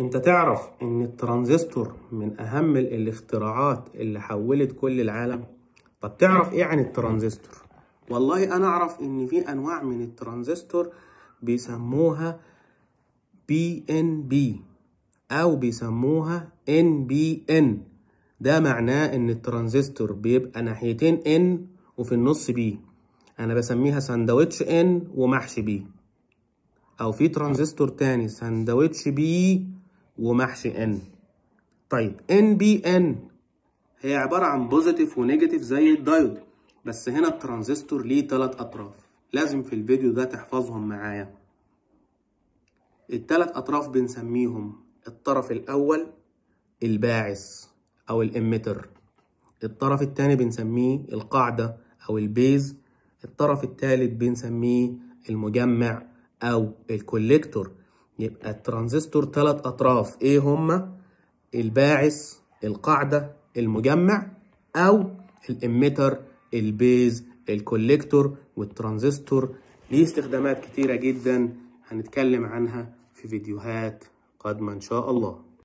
انت تعرف ان الترانزستور من اهم الاختراعات اللي حولت كل العالم طب تعرف ايه عن الترانزستور والله انا اعرف ان في انواع من الترانزستور بيسموها بي ان بي او بيسموها ان بي ان ده معناه ان الترانزستور بيبقى ناحيتين ان وفي النص بي انا بسميها ساندوتش ان ومحشي بي او في ترانزستور تاني ساندوتش بي ومحش ان طيب ان بي ان هي عباره عن بوزيتيف ونيجاتيف زي الدايود بس هنا الترانزستور ليه تلات اطراف لازم في الفيديو ده تحفظهم معايا التلات اطراف بنسميهم الطرف الاول الباعث او الاميتر الطرف الثاني بنسميه القاعده او البيز الطرف الثالث بنسميه المجمع او الكوليكتور يبقى الترانزستور ثلاث اطراف ايه هما الباعث القاعده المجمع او الاميتر البيز الكوليكتور والترانزستور ليه استخدامات كتيره جدا هنتكلم عنها في فيديوهات قادمه ان شاء الله